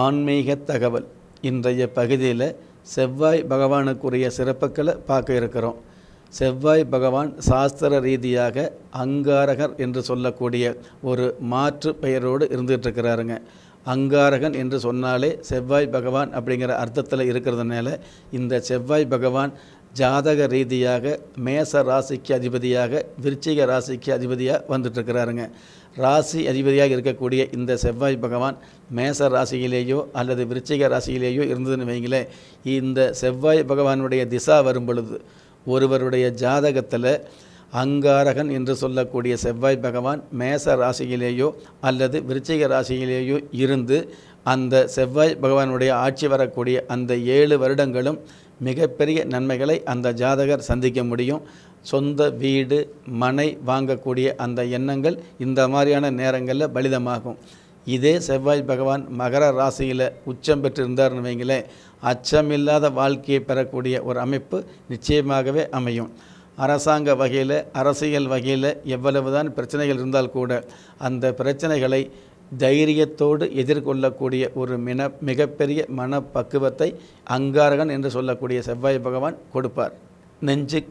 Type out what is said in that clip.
ஆன்மீக தகவல் இன்றைய பகுதியில் செவ்வாய் பகவானுக்குரிய சிறப்புகளை பார்க்க இருக்கிறோம் செவ்வாய் பகவான் சாஸ்திர ரீதியாக அங்காரகர் என்று சொல்லக்கூடிய ஒரு மாற்று பெயரோடு இருந்துகிட்ருக்கிறாருங்க அங்காரகன் என்று சொன்னாலே செவ்வாய் பகவான் அப்படிங்கிற அர்த்தத்தில் இருக்கிறதுனால இந்த செவ்வாய் பகவான் ஜாதக ரீதியாக மேச ராசிக்கு அதிபதியாக விருச்சிக ராசிக்கு அதிபதியாக வந்துட்டுருக்கிறாருங்க ராசி அதிபதியாக இருக்கக்கூடிய இந்த செவ்வாய் பகவான் மேச ராசியிலேயோ அல்லது விருச்சிக ராசியிலேயோ இருந்ததுன்னு வைங்களேன் இந்த செவ்வாய் பகவானுடைய திசா வரும் பொழுது ஒருவருடைய ஜாதகத்தில் அங்காரகன் என்று சொல்லக்கூடிய செவ்வாய் பகவான் மேச ராசியிலேயோ அல்லது விருச்சிக ராசியிலேயோ இருந்து அந்த செவ்வாய் பகவானுடைய ஆட்சி வரக்கூடிய அந்த ஏழு வருடங்களும் மிகப்பெரிய நன்மைகளை அந்த ஜாதகர் சந்திக்க முடியும் சொந்த வீடு மனை வாங்கக்கூடிய அந்த எண்ணங்கள் இந்த மாதிரியான நேரங்களில் பலிதமாகும் இதே செவ்வாய் பகவான் மகர ராசியில் உச்சம் பெற்றிருந்தார்னு வைங்களேன் அச்சமில்லாத வாழ்க்கையை பெறக்கூடிய ஒரு அமைப்பு நிச்சயமாகவே அமையும் அரசாங்க வகையில் அரசியல் வகையில் எவ்வளவுதான் பிரச்சனைகள் இருந்தால் கூட அந்த பிரச்சனைகளை தைரியத்தோடு எதிர்கொள்ளக்கூடிய ஒரு மின மிகப்பெரிய மனப்பக்குவத்தை அங்காரகன் என்று சொல்லக்கூடிய செவ்வாய் பகவான் கொடுப்பார் நெஞ்சுக்கு